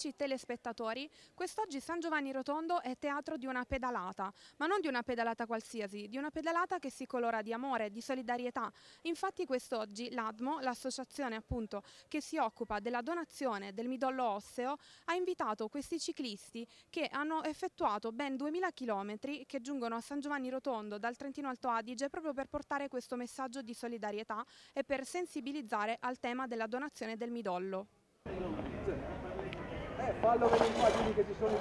amici telespettatori, quest'oggi San Giovanni Rotondo è teatro di una pedalata, ma non di una pedalata qualsiasi, di una pedalata che si colora di amore, di solidarietà. Infatti quest'oggi l'ADMO, l'associazione appunto che si occupa della donazione del midollo osseo, ha invitato questi ciclisti che hanno effettuato ben 2000 km che giungono a San Giovanni Rotondo dal Trentino Alto Adige proprio per portare questo messaggio di solidarietà e per sensibilizzare al tema della donazione del midollo. 对。fallo venire qua, che ci sono i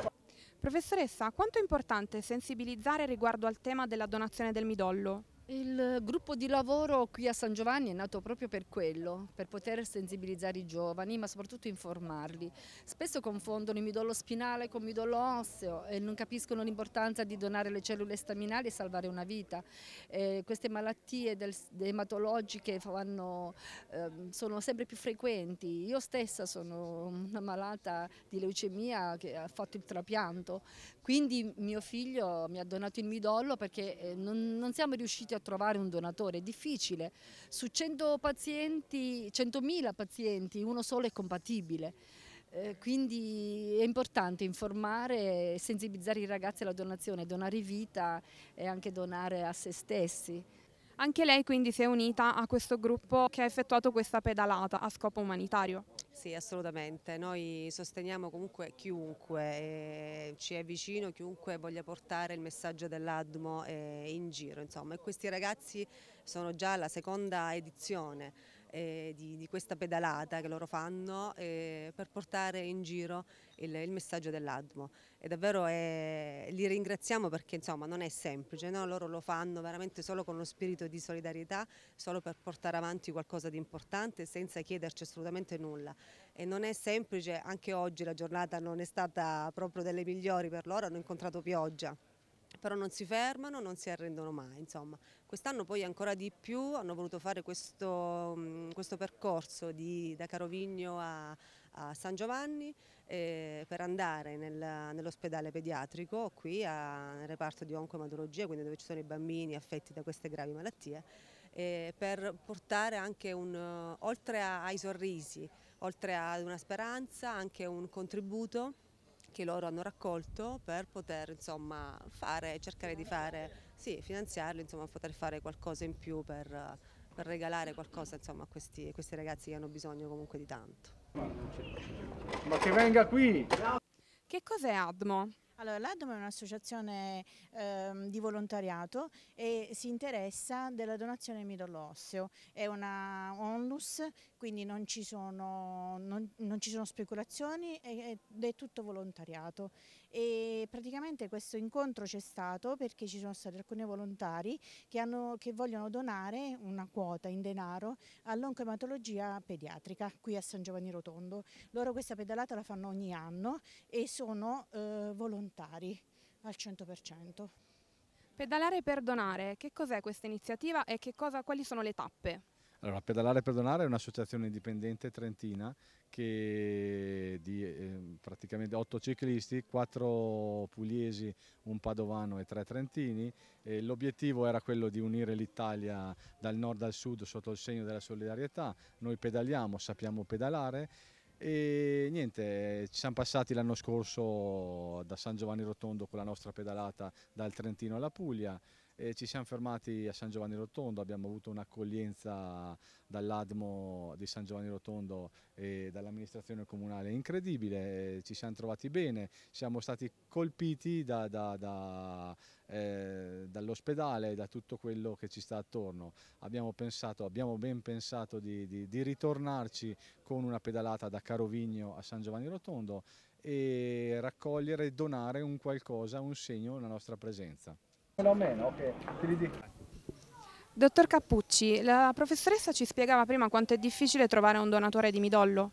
Professoressa, quanto è importante sensibilizzare riguardo al tema della donazione del midollo? Il gruppo di lavoro qui a San Giovanni è nato proprio per quello, per poter sensibilizzare i giovani ma soprattutto informarli. Spesso confondono il midollo spinale con il midollo osseo e non capiscono l'importanza di donare le cellule staminali e salvare una vita. Eh, queste malattie del, ematologiche fanno, eh, sono sempre più frequenti. Io stessa sono una malata di leucemia che ha fatto il trapianto, quindi mio figlio mi ha donato il midollo perché eh, non, non siamo riusciti a a trovare un donatore, è difficile. Su 100 pazienti, 100.000 pazienti, uno solo è compatibile. Eh, quindi è importante informare e sensibilizzare i ragazzi alla donazione, donare vita e anche donare a se stessi. Anche lei quindi si è unita a questo gruppo che ha effettuato questa pedalata a scopo umanitario. Sì, assolutamente. Noi sosteniamo comunque chiunque eh, ci è vicino, chiunque voglia portare il messaggio dell'ADMO eh, in giro. Insomma. E questi ragazzi sono già alla seconda edizione eh, di, di, questa pedalata che loro fanno eh, per portare in giro il, il messaggio dell'Admo e davvero è, eh, li ringraziamo perché insomma non è semplice, no? loro lo fanno veramente solo con lo spirito di solidarietà, solo per portare avanti qualcosa di importante senza chiederci assolutamente nulla e non è semplice, anche oggi la giornata non è stata proprio delle migliori per loro, hanno incontrato pioggia però non si fermano, non si arrendono mai. Quest'anno poi ancora di più hanno voluto fare questo, mm, questo percorso di, da Carovigno a, a San Giovanni eh, per andare nel, nell'ospedale pediatrico qui a, nel reparto di oncoematologia, quindi dove ci sono i bambini affetti da queste gravi malattie, eh, per portare anche un, oltre ai sorrisi, oltre ad una speranza, anche un contributo che loro hanno raccolto per poter insomma, fare, cercare di fare, sì, finanziarlo, insomma, poter fare qualcosa in più per, per regalare qualcosa insomma, a, questi, a questi ragazzi che hanno bisogno comunque di tanto. Ma che venga qui! Che cos'è Admo? Allora, l'ADOM è un'associazione ehm, di volontariato e si interessa della donazione midollo osseo. È una onlus, quindi non ci sono, non, non ci sono speculazioni ed è tutto volontariato. E praticamente questo incontro c'è stato perché ci sono stati alcuni volontari che, hanno, che vogliono donare una quota in denaro all'oncoematologia pediatrica qui a San Giovanni Rotondo. Loro questa pedalata la fanno ogni anno e sono eh, volontari volontari al 100%. Pedalare per donare, che cos'è questa iniziativa e cosa, quali sono le tappe? Allora, Pedalare per Donare è un'associazione indipendente trentina che di eh, praticamente 8 ciclisti, quattro pugliesi, un padovano e tre trentini. l'obiettivo era quello di unire l'Italia dal nord al sud sotto il segno della solidarietà. Noi pedaliamo, sappiamo pedalare e niente, ci siamo passati l'anno scorso da San Giovanni Rotondo con la nostra pedalata dal Trentino alla Puglia. E ci siamo fermati a San Giovanni Rotondo, abbiamo avuto un'accoglienza dall'Admo di San Giovanni Rotondo e dall'amministrazione comunale incredibile, ci siamo trovati bene, siamo stati colpiti da, da, da eh, dall'ospedale e da tutto quello che ci sta attorno. Abbiamo, pensato, abbiamo ben pensato di, di, di ritornarci con una pedalata da Carovigno a San Giovanni Rotondo e raccogliere e donare un qualcosa, un segno, una nostra presenza. Dottor Cappucci, la professoressa ci spiegava prima quanto è difficile trovare un donatore di midollo.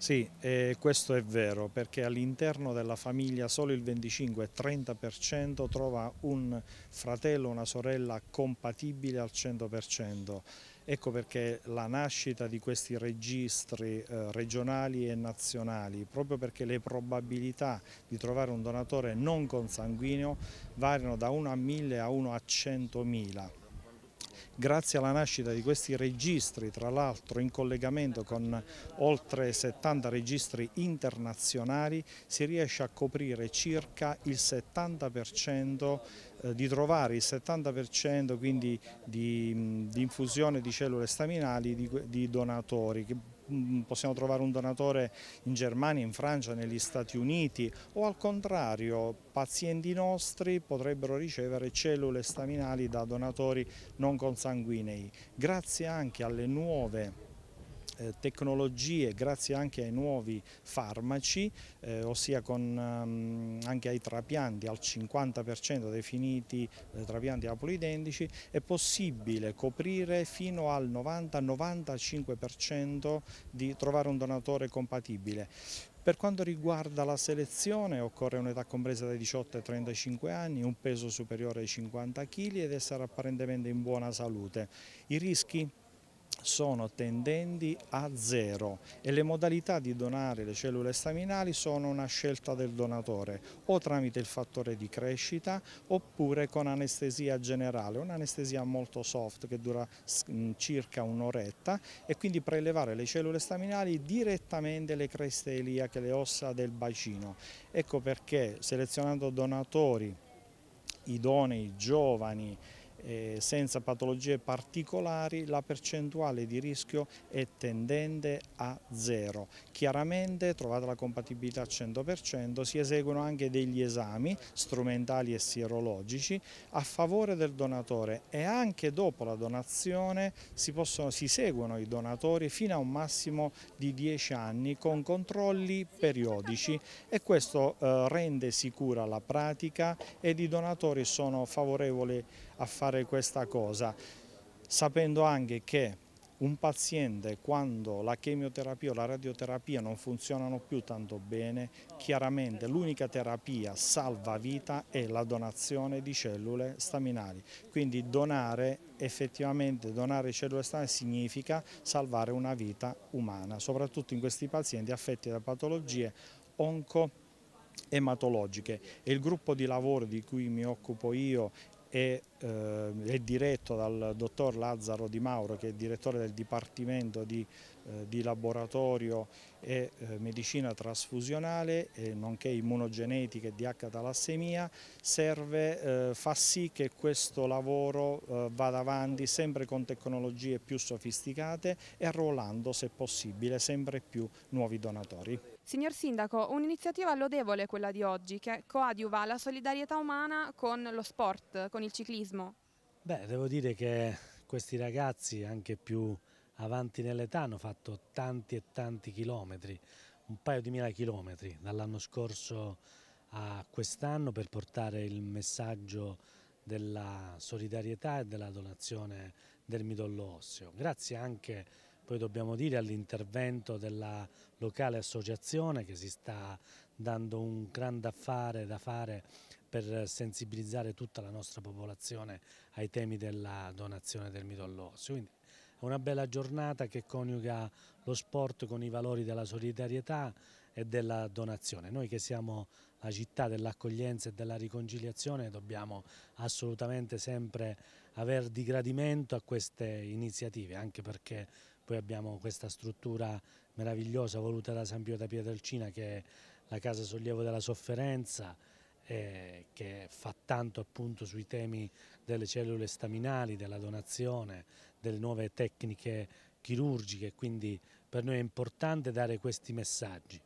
Sì, eh, questo è vero perché all'interno della famiglia solo il 25-30% trova un fratello una sorella compatibile al 100%. Ecco perché la nascita di questi registri eh, regionali e nazionali, proprio perché le probabilità di trovare un donatore non consanguineo variano da 1 a 1000 a 1 a 100.000 grazie alla nascita di questi registri, tra l'altro in collegamento con oltre 70 registri internazionali, si riesce a coprire circa il 70% eh, di trovare il 70% quindi di, di, infusione di cellule staminali di, di donatori possiamo trovare un donatore in Germania, in Francia, negli Stati Uniti o al contrario pazienti nostri potrebbero ricevere cellule staminali da donatori non consanguinei. Grazie anche alle nuove eh, tecnologie grazie anche ai nuovi farmaci, eh, ossia con, um, anche ai trapianti al 50% definiti eh, trapianti apolidentici, è possibile coprire fino al 90-95% di trovare un donatore compatibile. Per quanto riguarda la selezione occorre un'età compresa dai 18 ai 35 anni, un peso superiore ai 50 kg ed essere apparentemente in buona salute. I rischi? sono tendenti a zero e le modalità di donare le cellule staminali sono una scelta del donatore o tramite il fattore di crescita oppure con anestesia generale, un'anestesia molto soft che dura mm, circa un'oretta e quindi prelevare le cellule staminali direttamente le creste eliache, le ossa del bacino. Ecco perché selezionando donatori idonei, giovani, eh, senza patologie particolari la percentuale di rischio è tendente a zero. Chiaramente trovata la compatibilità al 100% si eseguono anche degli esami strumentali e sierologici a favore del donatore e anche dopo la donazione si, possono, si seguono i donatori fino a un massimo di 10 anni con controlli periodici e questo eh, rende sicura la pratica ed i donatori sono favorevoli a fare fare questa cosa, sapendo anche che un paziente quando la chemioterapia o la radioterapia non funzionano più tanto bene, chiaramente l'unica terapia salva vita è la donazione di cellule staminali. Quindi donare, effettivamente donare cellule staminali significa salvare una vita umana, soprattutto in questi pazienti affetti da patologie onco ematologiche il gruppo di lavoro di cui mi occupo io e, eh, è diretto dal dottor Lazzaro Di Mauro che è direttore del Dipartimento di, eh, di Laboratorio e eh, Medicina Trasfusionale nonché Immunogenetica e di h talassemia serve, eh, fa sì che questo lavoro eh, vada avanti sempre con tecnologie più sofisticate e arruolando se possibile sempre più nuovi donatori. Signor Sindaco, un'iniziativa lodevole quella di oggi che coadiuva la solidarietà umana con lo sport, con il ciclismo. Beh, devo dire che questi ragazzi, anche più avanti nell'età, hanno fatto tanti e tanti chilometri, un paio di mila chilometri dall'anno scorso a quest'anno per portare il messaggio della solidarietà e della donazione del midollo osseo. Grazie anche poi dobbiamo dire all'intervento della locale associazione che si sta dando un grande affare da fare per sensibilizzare tutta la nostra popolazione ai temi della donazione del midollo osseo. Quindi è una bella giornata che coniuga lo sport con i valori della solidarietà e della donazione. Noi che siamo la città dell'accoglienza e della riconciliazione dobbiamo assolutamente sempre aver di gradimento a queste iniziative, anche perché poi abbiamo questa struttura meravigliosa voluta da San Pio da Pietrelcina che è la Casa Sollievo della Sofferenza eh, che fa tanto appunto sui temi delle cellule staminali, della donazione, delle nuove tecniche chirurgiche, quindi per noi è importante dare questi messaggi.